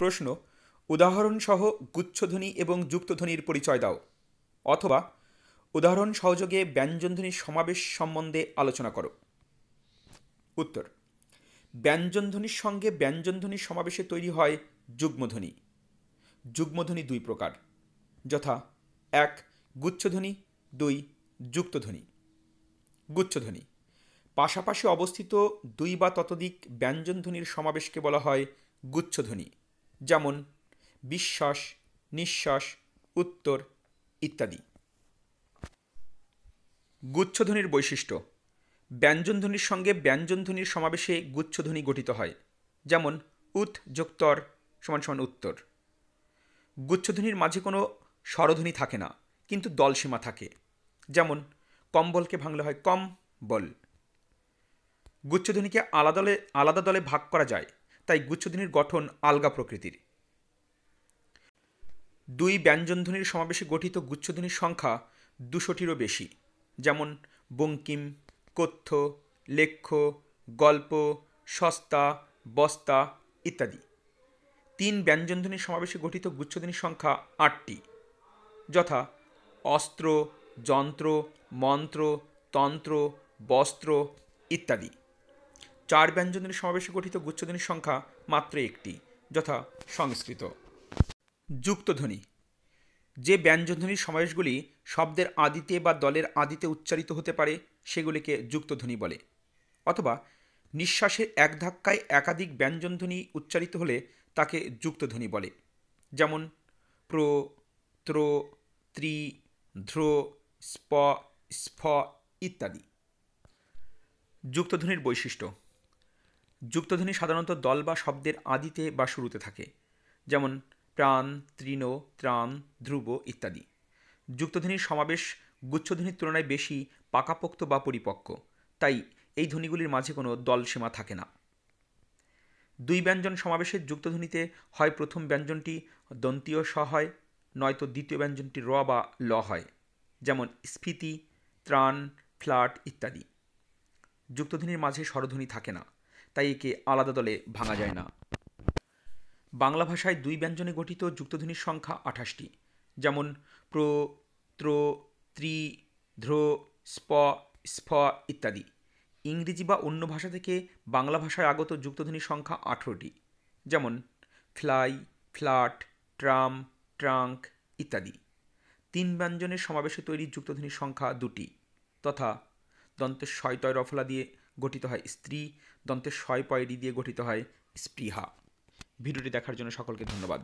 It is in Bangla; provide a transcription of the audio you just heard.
প্রশ্ন উদাহরণসহ গুচ্ছধ্বনি এবং যুক্তধ্বনির পরিচয় দাও অথবা উদাহরণ সহযোগে ব্যঞ্জনধ্বনির সমাবেশ সম্বন্ধে আলোচনা করো উত্তর ব্যঞ্জনধ্বনির সঙ্গে ব্যঞ্জনধ্বনির সমাবেশে তৈরি হয় যুগ্মধ্বনি যুগ্মধ্বনি দুই প্রকার যথা এক গুচ্ছধ্বনি দুই যুক্তধ্বনি গুচ্ছধ্বনি পাশাপাশি অবস্থিত দুই বা ততোধিক ব্যঞ্জনধ্বনির সমাবেশকে বলা হয় গুচ্ছধ্বনি যেমন বিশ্বাস নিঃশ্বাস উত্তর ইত্যাদি গুচ্ছধ্বনির বৈশিষ্ট্য ব্যঞ্জনধ্বনির সঙ্গে ব্যঞ্জনধ্বনির সমাবেশে গুচ্ছধ্বনি গঠিত হয় যেমন উত যুক্তর সমান সমান উত্তর গুচ্ছধ্বনির মাঝে কোনো স্বরধ্বনি থাকে না কিন্তু দলসীমা থাকে যেমন কম্বলকে ভাঙলে হয় কম বল গুচ্ছধ্বনিকে আলাদা দলে আলাদা দলে ভাগ করা যায় তাই গুচ্ছধ্বনির গঠন আলগা প্রকৃতির দুই ব্যঞ্জনধ্বনির সমাবেশে গঠিত গুচ্ছধ্বনির সংখ্যা দুশোটিরও বেশি যেমন বঙ্কিম কথ্য লেখ্য গল্প সস্তা বস্তা ইত্যাদি তিন ব্যঞ্জনধ্বনির সমাবেশে গঠিত গুচ্ছধ্বনির সংখ্যা আটটি যথা অস্ত্র যন্ত্র মন্ত্র তন্ত্র বস্ত্র ইত্যাদি চার ব্যঞ্জনের সমাবেশে গঠিত গুচ্ছধ্বনির সংখ্যা মাত্র একটি যথা সংস্কৃত যুক্তধ্বনি যে ব্যঞ্জনধ্বনির সমাবেশগুলি শব্দের আদিতে বা দলের আদিতে উচ্চারিত হতে পারে সেগুলিকে যুক্তধ্বনি বলে অথবা নিঃশ্বাসের এক ধাক্কায় একাধিক ব্যঞ্জনধ্বনি উচ্চারিত হলে তাকে যুক্তধ্বনি বলে যেমন প্র ত্র ত্রি ধ্র স্প স্ফ ইত্যাদি যুক্তধ্বনির বৈশিষ্ট্য যুক্তধ্বনি সাধারণত দল বা শব্দের আদিতে বা শুরুতে থাকে যেমন প্রাণ তৃণ ত্রাণ ধ্রুব ইত্যাদি যুক্তধ্বনির সমাবেশ গুচ্ছধ্বনির তুলনায় বেশি পাকাপোক্ত বা পরিপক্ক তাই এই ধ্বনিগুলির মাঝে কোনো দল সীমা থাকে না দুই ব্যঞ্জন সমাবেশের যুক্তধ্বনিতে হয় প্রথম ব্যঞ্জনটি দন্তীয় স হয় নয়তো দ্বিতীয় ব্যঞ্জনটি র বা ল হয় যেমন স্ফীতি ত্রাণ ফ্লাট ইত্যাদি যুক্তধ্বনির মাঝে স্বরধ্বনি থাকে না তাই একে আলাদা দলে ভাঙা যায় না বাংলা ভাষায় দুই ব্যঞ্জনে গঠিত যুক্তধ্বনির সংখ্যা আঠাশটি যেমন প্র ত্র ত্রি ধ্র স্প স্ফ ইত্যাদি ইংরেজি বা অন্য ভাষা থেকে বাংলা ভাষায় আগত যুক্তধ্বনির সংখ্যা আঠেরোটি যেমন ফ্লাই ফ্ল্যাট ট্রাম ট্রাঙ্ক ইত্যাদি তিন ব্যঞ্জনের সমাবেশে তৈরি যুক্তধ্বনির সংখ্যা দুটি তথা দন্তের তয় রফলা দিয়ে গঠিত হয় স্ত্রী দন্তের শয় পয়ডি দিয়ে গঠিত হয় স্পৃহা ভিডিওটি দেখার জন্য সকলকে ধন্যবাদ